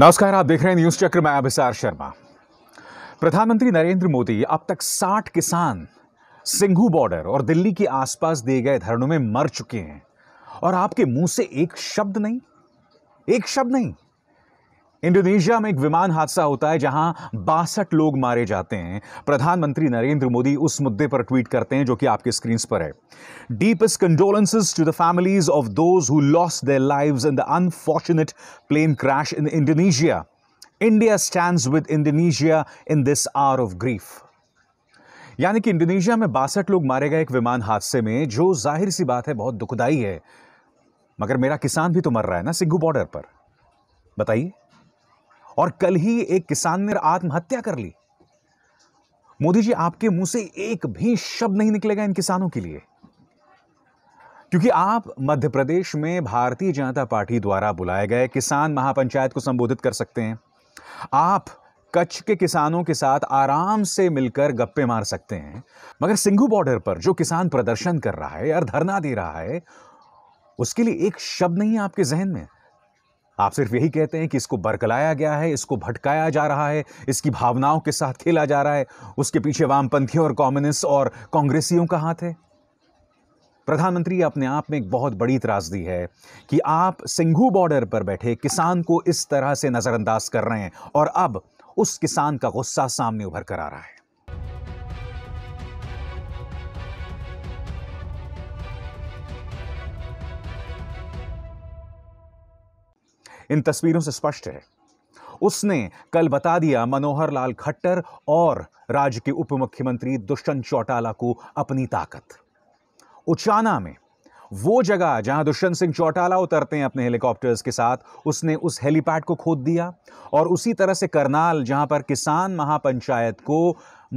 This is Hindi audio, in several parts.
नमस्कार आप देख रहे हैं न्यूज चक्र में अभिसार शर्मा प्रधानमंत्री नरेंद्र मोदी अब तक 60 किसान सिंघू बॉर्डर और दिल्ली के आसपास दिए गए धरणों में मर चुके हैं और आपके मुंह से एक शब्द नहीं एक शब्द नहीं इंडोनेशिया में एक विमान हादसा होता है जहां बासठ लोग मारे जाते हैं प्रधानमंत्री नरेंद्र मोदी उस मुद्दे पर ट्वीट करते हैं जो कि आपके स्क्रीन पर है deepest condolences to the families of those who lost their lives in the unfortunate plane crash in Indonesia India stand with Indonesia in this hour of grief यानी कि इंडोनेशिया में बासठ लोग मारे गए एक विमान हादसे में जो जाहिर सी बात है बहुत दुखदाई है मगर मेरा किसान भी तो मर रहा है ना सिंघू बॉर्डर पर बताइए और कल ही एक किसान ने आत्महत्या कर ली मोदी जी आपके मुंह से एक भी शब्द नहीं निकलेगा इन किसानों के लिए क्योंकि आप मध्य प्रदेश में भारतीय जनता पार्टी द्वारा बुलाए गए किसान महापंचायत को संबोधित कर सकते हैं आप कच्छ के किसानों के साथ आराम से मिलकर गप्पे मार सकते हैं मगर सिंघू बॉर्डर पर जो किसान प्रदर्शन कर रहा है या धरना दे रहा है उसके लिए एक शब्द नहीं है आपके जहन में आप सिर्फ यही कहते हैं कि इसको बरकलाया गया है इसको भटकाया जा रहा है इसकी भावनाओं के साथ खेला जा रहा है उसके पीछे वामपंथियों और कॉम्युनिस्ट और कांग्रेसियों का हाथ है प्रधानमंत्री अपने आप में एक बहुत बड़ी त्रासदी है कि आप सिंघू बॉर्डर पर बैठे किसान को इस तरह से नज़रअंदाज कर रहे हैं और अब उस किसान का गुस्सा सामने उभर कर आ रहा है इन तस्वीरों से स्पष्ट है उसने कल बता दिया मनोहर लाल खट्टर और राज्य के उप मुख्यमंत्री दुष्यंत चौटाला को अपनी ताकत उचाना में वो जगह जहां दुष्यंत सिंह चौटाला उतरते हैं अपने हेलीकॉप्टर्स के साथ उसने उस हेलीपैड को खोद दिया और उसी तरह से करनाल जहां पर किसान महापंचायत को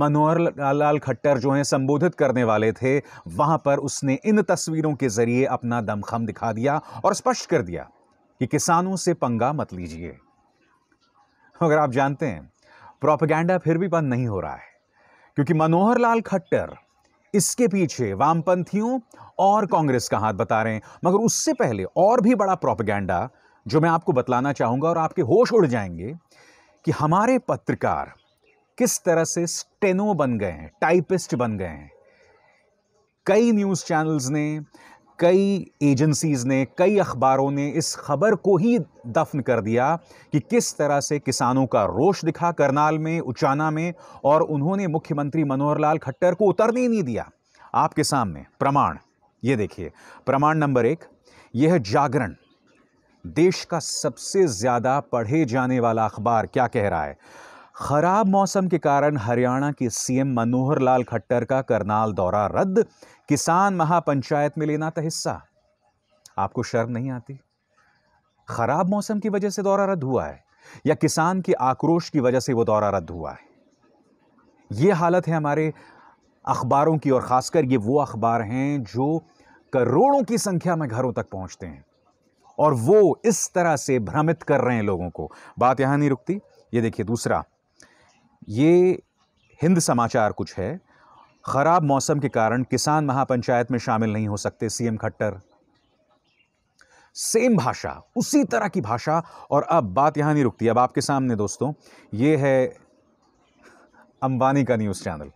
मनोहर लाल खट्टर जो हैं संबोधित करने वाले थे वहां पर उसने इन तस्वीरों के जरिए अपना दमखम दिखा दिया और स्पष्ट कर दिया कि किसानों से पंगा मत लीजिए अगर आप जानते हैं प्रोपेगेंडा फिर भी बंद नहीं हो रहा है क्योंकि मनोहर लाल खट्टर इसके पीछे वामपंथियों और कांग्रेस का हाथ बता रहे हैं मगर उससे पहले और भी बड़ा प्रोपेगेंडा जो मैं आपको बतलाना चाहूंगा और आपके होश उड़ जाएंगे कि हमारे पत्रकार किस तरह से स्टेनो बन गए हैं टाइपिस्ट बन गए हैं कई न्यूज़ चैनल्स ने कई एजेंसीज़ ने कई अखबारों ने इस खबर को ही दफन कर दिया कि किस तरह से किसानों का रोष दिखा करनाल में उचाना में और उन्होंने मुख्यमंत्री मनोहर लाल खट्टर को उतरने नहीं दिया आपके सामने प्रमाण ये देखिए प्रमाण नंबर एक यह जागरण देश का सबसे ज़्यादा पढ़े जाने वाला अखबार क्या कह रहा है खराब मौसम के कारण हरियाणा के सीएम मनोहर लाल खट्टर का करनाल दौरा रद्द किसान महापंचायत में लेना था हिस्सा आपको शर्म नहीं आती खराब मौसम की वजह से दौरा रद्द हुआ है या किसान के आक्रोश की वजह से वो दौरा रद्द हुआ है ये हालत है हमारे अखबारों की और ख़ासकर ये वो अखबार हैं जो करोड़ों की संख्या में घरों तक पहुंचते हैं और वो इस तरह से भ्रमित कर रहे हैं लोगों को बात यहां नहीं रुकती ये देखिए दूसरा ये हिंद समाचार कुछ है ख़राब मौसम के कारण किसान महापंचायत में शामिल नहीं हो सकते सीएम खट्टर सेम भाषा उसी तरह की भाषा और अब बात यहां नहीं रुकती अब आपके सामने दोस्तों ये है अंबानी का न्यूज़ चैनल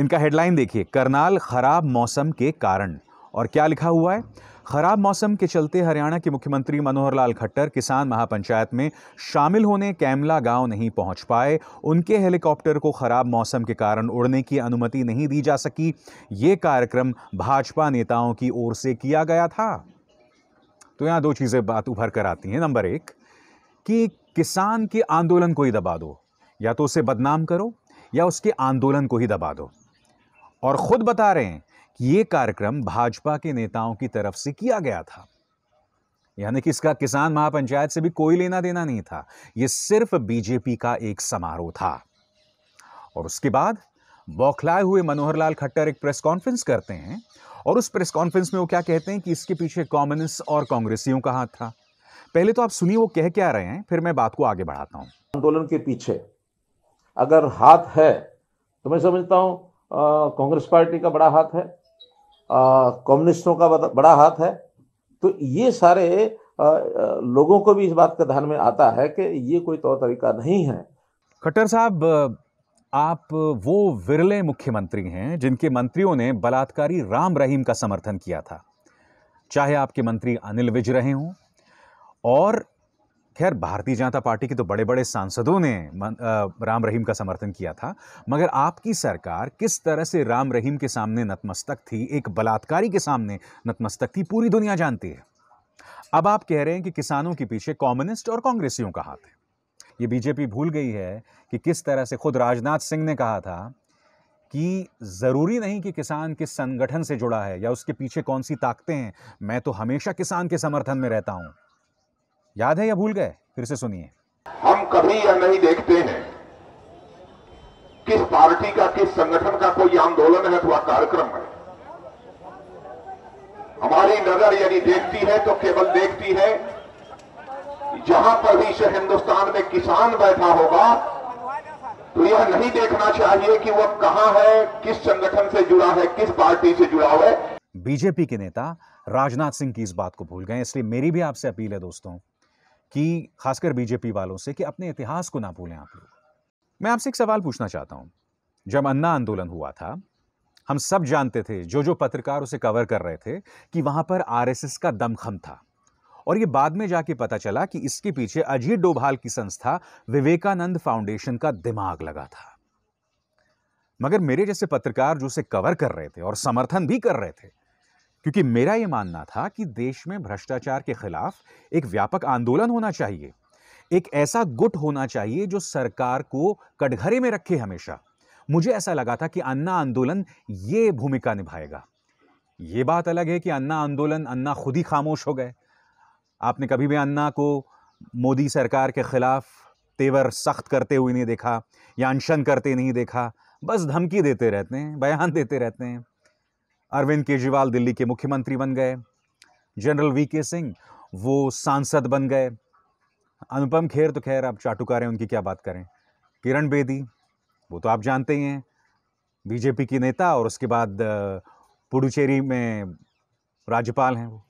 इनका हेडलाइन देखिए करनाल ख़राब मौसम के कारण और क्या लिखा हुआ है खराब मौसम के चलते हरियाणा के मुख्यमंत्री मनोहर लाल खट्टर किसान महापंचायत में शामिल होने कैमला गांव नहीं पहुंच पाए उनके हेलीकॉप्टर को खराब मौसम के कारण उड़ने की अनुमति नहीं दी जा सकी ये कार्यक्रम भाजपा नेताओं की ओर से किया गया था तो यहाँ दो चीज़ें बात उभर कर आती हैं नंबर एक कि किसान के आंदोलन को ही दबा दो या तो उसे बदनाम करो या उसके आंदोलन को ही दबा दो और ख़ुद बता रहे हैं ये कार्यक्रम भाजपा के नेताओं की तरफ से किया गया था यानी कि इसका किसान महापंचायत से भी कोई लेना देना नहीं था यह सिर्फ बीजेपी का एक समारोह था और उसके बाद बौखलाए हुए मनोहर लाल खट्टर एक प्रेस कॉन्फ्रेंस करते हैं और उस प्रेस कॉन्फ्रेंस में वो क्या कहते हैं कि इसके पीछे कॉम्युनिस्ट और कांग्रेसियों का हाथ था पहले तो आप सुनिए वो कह क्या रहे हैं फिर मैं बात को आगे बढ़ाता हूं आंदोलन के पीछे अगर हाथ है तो मैं समझता हूं कांग्रेस पार्टी का बड़ा हाथ है कम्युनिस्टों का बड़ा हाथ है तो ये सारे आ, लोगों को भी इस बात का ध्यान में आता है कि ये कोई तौर तरीका नहीं है खट्टर साहब आप वो विरले मुख्यमंत्री हैं जिनके मंत्रियों ने बलात्कारी राम रहीम का समर्थन किया था चाहे आपके मंत्री अनिल विज रहे हों और खैर भारतीय जनता पार्टी के तो बड़े बड़े सांसदों ने राम रहीम का समर्थन किया था मगर आपकी सरकार किस तरह से राम रहीम के सामने नतमस्तक थी एक बलात्कारी के सामने नतमस्तक थी पूरी दुनिया जानती है अब आप कह रहे हैं कि किसानों के पीछे कॉम्युनिस्ट और कांग्रेसियों का हाथ है ये बीजेपी भूल गई है कि किस तरह से खुद राजनाथ सिंह ने कहा था कि ज़रूरी नहीं कि किसान किस संगठन से जुड़ा है या उसके पीछे कौन सी ताकतें हैं मैं तो हमेशा किसान के समर्थन में रहता हूं याद है या भूल गए फिर से सुनिए हम कभी यह नहीं देखते हैं किस पार्टी का किस संगठन का कोई आंदोलन है अथवा कार्यक्रम है हमारी नजर यदि देखती है तो केवल देखती है जहां पर भी हिंदुस्तान में किसान बैठा होगा तो यह नहीं देखना चाहिए कि वह कहां है किस संगठन से जुड़ा है किस पार्टी से जुड़ा है बीजेपी के नेता राजनाथ सिंह की इस बात को भूल गए इसलिए मेरी भी आपसे अपील है दोस्तों कि खासकर बीजेपी वालों से कि अपने इतिहास को ना भूलें आप लोग मैं आपसे एक सवाल पूछना चाहता हूं जब अन्ना आंदोलन हुआ था हम सब जानते थे जो जो पत्रकार उसे कवर कर रहे थे कि वहां पर आरएसएस का दमखम था और ये बाद में जाके पता चला कि इसके पीछे अजीत डोभाल की संस्था विवेकानंद फाउंडेशन का दिमाग लगा था मगर मेरे जैसे पत्रकार जो उसे कवर कर रहे थे और समर्थन भी कर रहे थे क्योंकि मेरा ये मानना था कि देश में भ्रष्टाचार के खिलाफ एक व्यापक आंदोलन होना चाहिए एक ऐसा गुट होना चाहिए जो सरकार को कटघरे में रखे हमेशा मुझे ऐसा लगा था कि अन्ना आंदोलन ये भूमिका निभाएगा ये बात अलग है कि अन्ना आंदोलन अन्ना खुद ही खामोश हो गए आपने कभी भी अन्ना को मोदी सरकार के खिलाफ तेवर सख्त करते हुए नहीं देखा या अनशन करते नहीं देखा बस धमकी देते रहते हैं बयान देते रहते हैं अरविंद केजरीवाल दिल्ली के मुख्यमंत्री बन गए जनरल वी के सिंह वो सांसद बन गए अनुपम खेर तो खैर आप चाटुकार हैं उनकी क्या बात करें किरण बेदी वो तो आप जानते ही हैं बीजेपी की नेता और उसके बाद पुडुचेरी में राज्यपाल हैं वो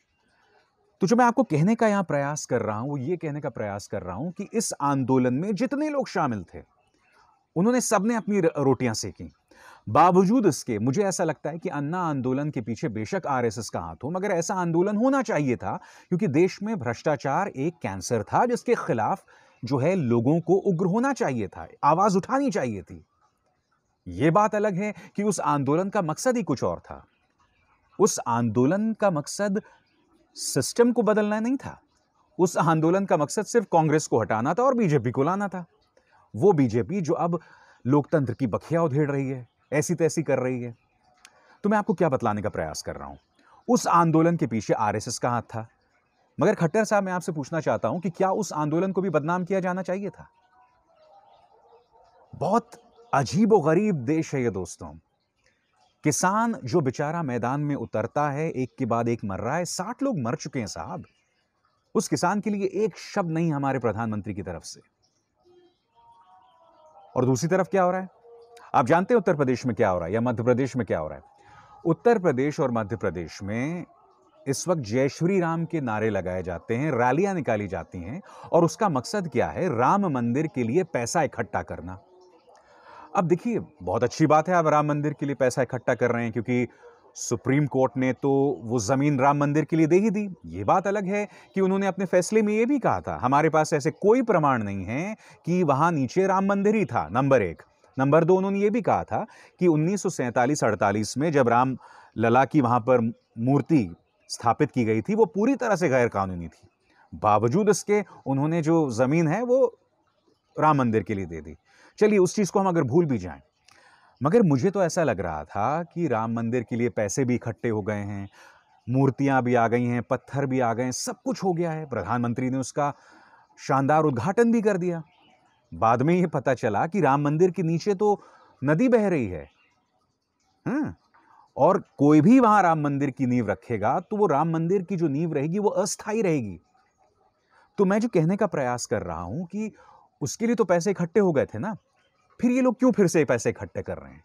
तो जो मैं आपको कहने का यहाँ प्रयास कर रहा हूँ वो ये कहने का प्रयास कर रहा हूँ कि इस आंदोलन में जितने लोग शामिल थे उन्होंने सबने अपनी रोटियाँ सेकें बावजूद इसके मुझे ऐसा लगता है कि अन्ना आंदोलन के पीछे बेशक आरएसएस का हाथ हो मगर ऐसा आंदोलन होना चाहिए था क्योंकि देश में भ्रष्टाचार एक कैंसर था जिसके खिलाफ जो है लोगों को उग्र होना चाहिए था आवाज उठानी चाहिए थी यह बात अलग है कि उस आंदोलन का मकसद ही कुछ और था उस आंदोलन का मकसद सिस्टम को बदलना नहीं था उस आंदोलन का मकसद सिर्फ कांग्रेस को हटाना था और बीजेपी को लाना था वो बीजेपी जो अब लोकतंत्र की बखिया उधेड़ रही है ऐसी तैसी कर रही है तो मैं आपको क्या बतलाने का प्रयास कर रहा हूँ उस आंदोलन के पीछे आर का हाथ था मगर खट्टर साहब मैं आपसे पूछना चाहता हूं कि क्या उस आंदोलन को भी बदनाम किया जाना चाहिए था बहुत अजीब और गरीब देश है ये दोस्तों किसान जो बेचारा मैदान में उतरता है एक के बाद एक मर रहा है साठ लोग मर चुके हैं साहब उस किसान के लिए एक शब्द नहीं हमारे प्रधानमंत्री की तरफ से और दूसरी तरफ क्या हो रहा है आप जानते हैं उत्तर प्रदेश में क्या हो रहा है या मध्य प्रदेश में क्या हो रहा है उत्तर प्रदेश और मध्य प्रदेश में इस वक्त जय श्री राम के नारे लगाए जाते हैं रैलियां निकाली जाती हैं और उसका मकसद क्या है राम मंदिर के लिए पैसा इकट्ठा करना अब देखिए बहुत अच्छी बात है आप राम मंदिर के लिए पैसा इकट्ठा कर रहे हैं क्योंकि सुप्रीम कोर्ट ने तो वो ज़मीन राम मंदिर के लिए दे ही दी ये बात अलग है कि उन्होंने अपने फैसले में ये भी कहा था हमारे पास ऐसे कोई प्रमाण नहीं है कि वहाँ नीचे राम मंदिर ही था नंबर एक नंबर दो उन्होंने ये भी कहा था कि उन्नीस सौ में जब राम लला की वहाँ पर मूर्ति स्थापित की गई थी वो पूरी तरह से गैरकानूनी थी बावजूद इसके उन्होंने जो ज़मीन है वो राम मंदिर के लिए दे दी चलिए उस चीज़ को हम अगर भूल भी जाएं मगर मुझे तो ऐसा लग रहा था कि राम मंदिर के लिए पैसे भी इकट्ठे हो गए हैं मूर्तियां भी आ गई हैं पत्थर भी आ गए हैं सब कुछ हो गया है प्रधानमंत्री ने उसका शानदार उद्घाटन भी कर दिया बाद में ये पता चला कि राम मंदिर के नीचे तो नदी बह रही है हाँ। और कोई भी वहां राम मंदिर की नींव रखेगा तो वो राम मंदिर की जो नींव रहेगी वो अस्थाई रहेगी तो मैं जो कहने का प्रयास कर रहा हूं कि उसके लिए तो पैसे इकट्ठे हो गए थे ना फिर ये लोग क्यों फिर से पैसे इकट्ठे कर रहे हैं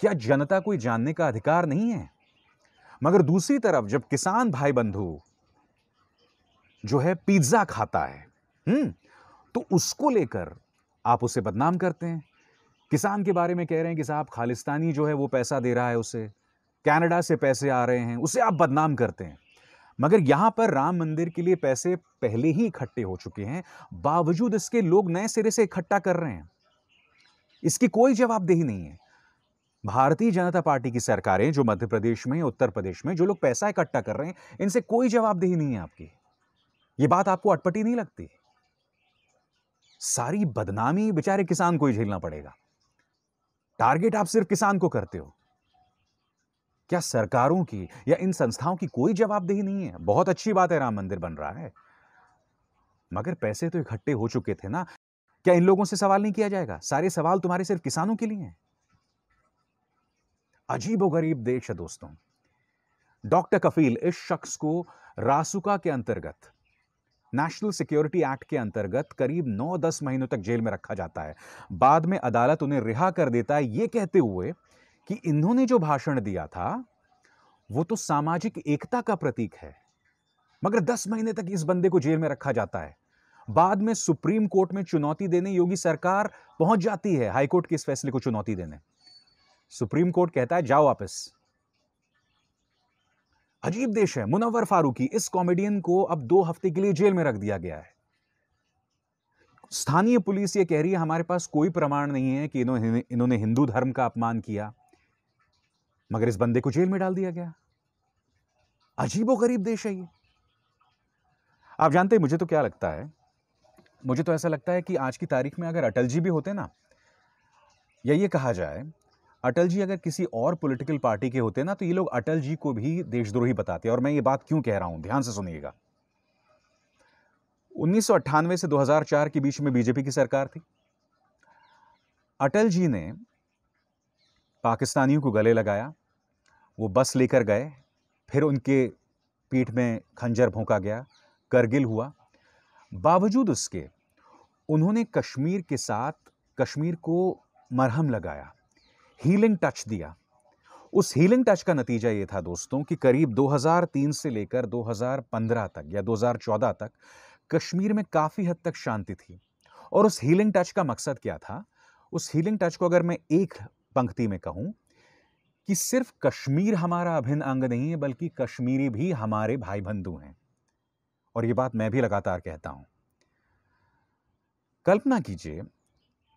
क्या जनता कोई जानने का अधिकार नहीं है मगर दूसरी तरफ जब किसान भाई बंधु जो है पिज्जा खाता है हम्म तो उसको लेकर आप उसे बदनाम करते हैं किसान के बारे में कह रहे हैं कि साहब खालिस्तानी जो है वो पैसा दे रहा है उसे कनाडा से पैसे आ रहे हैं उसे आप बदनाम करते हैं मगर यहां पर राम मंदिर के लिए पैसे पहले ही इकट्ठे हो चुके हैं बावजूद इसके लोग नए सिरे से इकट्ठा कर रहे हैं इसकी कोई जवाबदेही नहीं है भारतीय जनता पार्टी की सरकारें जो मध्य प्रदेश में उत्तर प्रदेश में जो लोग पैसा इकट्ठा कर रहे हैं इनसे कोई जवाबदेही नहीं है आपकी ये बात आपको अटपटी नहीं लगती सारी बदनामी बेचारे किसान को ही झेलना पड़ेगा टारगेट आप सिर्फ किसान को करते हो क्या सरकारों की या इन संस्थाओं की कोई जवाबदेही नहीं है बहुत अच्छी बात है राम मंदिर बन रहा है मगर पैसे तो इकट्ठे हो चुके थे ना क्या इन लोगों से सवाल नहीं किया जाएगा सारे सवाल तुम्हारे सिर्फ किसानों के लिए हैं अजीब गरीब देश है दोस्तों डॉक्टर कफील इस शख्स को रासुका के अंतर्गत नेशनल सिक्योरिटी एक्ट के अंतर्गत करीब 9-10 महीनों तक जेल में रखा जाता है बाद में अदालत उन्हें रिहा कर देता है यह कहते हुए कि इन्होंने जो भाषण दिया था वो तो सामाजिक एकता का प्रतीक है मगर 10 महीने तक इस बंदे को जेल में रखा जाता है बाद में सुप्रीम कोर्ट में चुनौती देने योगी सरकार पहुंच जाती है हाईकोर्ट के इस फैसले को चुनौती देने सुप्रीम कोर्ट कहता है जाओ वापस अजीब देश है मुनव्वर फारूकी इस कॉमेडियन को अब दो हफ्ते के लिए जेल में रख दिया गया है स्थानीय पुलिस ये कह रही है हमारे पास कोई प्रमाण नहीं है कि इन्होंने इन्होंने हिंदू धर्म का अपमान किया मगर इस बंदे को जेल में डाल दिया गया अजीबो गरीब देश है ये आप जानते हैं मुझे तो क्या लगता है मुझे तो ऐसा लगता है कि आज की तारीख में अगर अटल जी भी होते ना या ये कहा जाए अटल जी अगर किसी और पॉलिटिकल पार्टी के होते ना तो ये लोग अटल जी को भी देशद्रोही बताते और मैं ये बात क्यों कह रहा हूँ ध्यान से सुनिएगा उन्नीस से 2004 के बीच में बीजेपी की सरकार थी अटल जी ने पाकिस्तानियों को गले लगाया वो बस लेकर गए फिर उनके पीठ में खंजर भोंका गया करगिल हुआ बावजूद उसके उन्होंने कश्मीर के साथ कश्मीर को मरहम लगाया हीलिंग टच दिया उस हीलिंग टच का नतीजा ये था दोस्तों कि करीब 2003 से लेकर 2015 तक या 2014 तक कश्मीर में काफ़ी हद तक शांति थी और उस हीलिंग टच का मकसद क्या था उस हीलिंग टच को अगर मैं एक पंक्ति में कहूँ कि सिर्फ कश्मीर हमारा अभिन्न अंग नहीं है बल्कि कश्मीरी भी हमारे भाई बंधु हैं और ये बात मैं भी लगातार कहता हूँ कल्पना कीजिए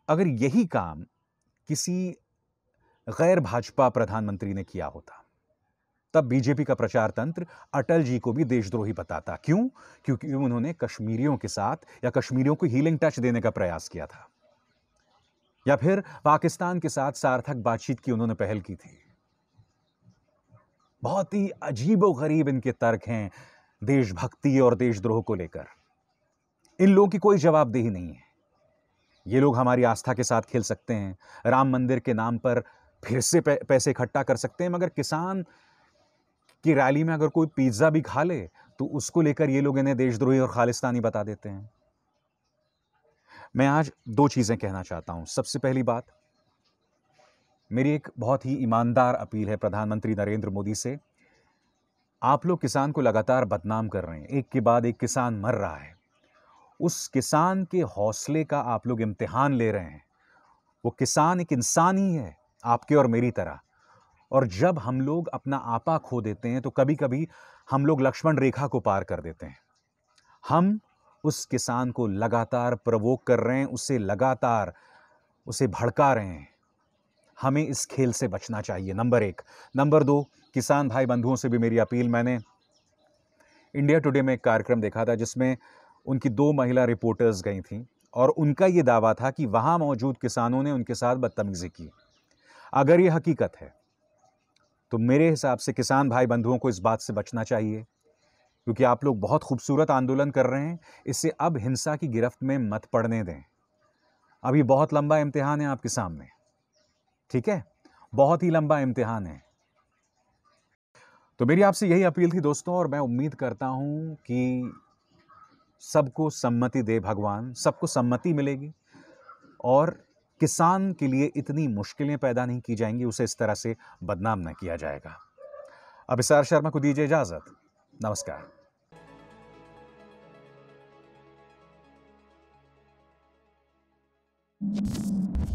अगर यही काम किसी गैर भाजपा प्रधानमंत्री ने किया होता तब बीजेपी का प्रचार तंत्र अटल जी को भी देशद्रोही बताता क्यों क्योंकि उन्होंने कश्मीरियों के साथ या कश्मीरियों को हीलिंग टच देने का प्रयास किया था या फिर पाकिस्तान के साथ सार्थक बातचीत की उन्होंने पहल की थी बहुत ही अजीबो गरीब इनके तर्क हैं देशभक्ति और देशद्रोह को लेकर इन लोगों की कोई जवाबदेही नहीं है ये लोग हमारी आस्था के साथ खेल सकते हैं राम मंदिर के नाम पर फिर से पैसे इकट्ठा कर सकते हैं मगर किसान की रैली में अगर कोई पिज्ज़ा भी खा ले तो उसको लेकर ये लोग इन्हें देशद्रोही और खालिस्तानी बता देते हैं मैं आज दो चीज़ें कहना चाहता हूँ सबसे पहली बात मेरी एक बहुत ही ईमानदार अपील है प्रधानमंत्री नरेंद्र मोदी से आप लोग किसान को लगातार बदनाम कर रहे हैं एक के बाद एक किसान मर रहा है उस किसान के हौसले का आप लोग इम्तिहान ले रहे हैं वो किसान एक इंसान ही है आपके और मेरी तरह और जब हम लोग अपना आपा खो देते हैं तो कभी कभी हम लोग लक्ष्मण रेखा को पार कर देते हैं हम उस किसान को लगातार प्रवोक कर रहे हैं उसे लगातार उसे भड़का रहे हैं हमें इस खेल से बचना चाहिए नंबर एक नंबर दो किसान भाई बंधुओं से भी मेरी अपील मैंने इंडिया टुडे में एक कार्यक्रम देखा था जिसमें उनकी दो महिला रिपोर्टर्स गई थी और उनका ये दावा था कि वहाँ मौजूद किसानों ने उनके साथ बदतमीज़ी की अगर ये हकीकत है तो मेरे हिसाब से किसान भाई बंधुओं को इस बात से बचना चाहिए क्योंकि आप लोग बहुत खूबसूरत आंदोलन कर रहे हैं इससे अब हिंसा की गिरफ्त में मत पड़ने दें अभी बहुत लंबा इम्तिहान है आपके सामने ठीक है बहुत ही लंबा इम्तिहान है तो मेरी आपसे यही अपील थी दोस्तों और मैं उम्मीद करता हूँ कि सबको सम्मति दे भगवान सबको सम्मति मिलेगी और किसान के लिए इतनी मुश्किलें पैदा नहीं की जाएंगी उसे इस तरह से बदनाम न किया जाएगा अब इसार शर्मा को दीजिए इजाज़त नमस्कार Thank you.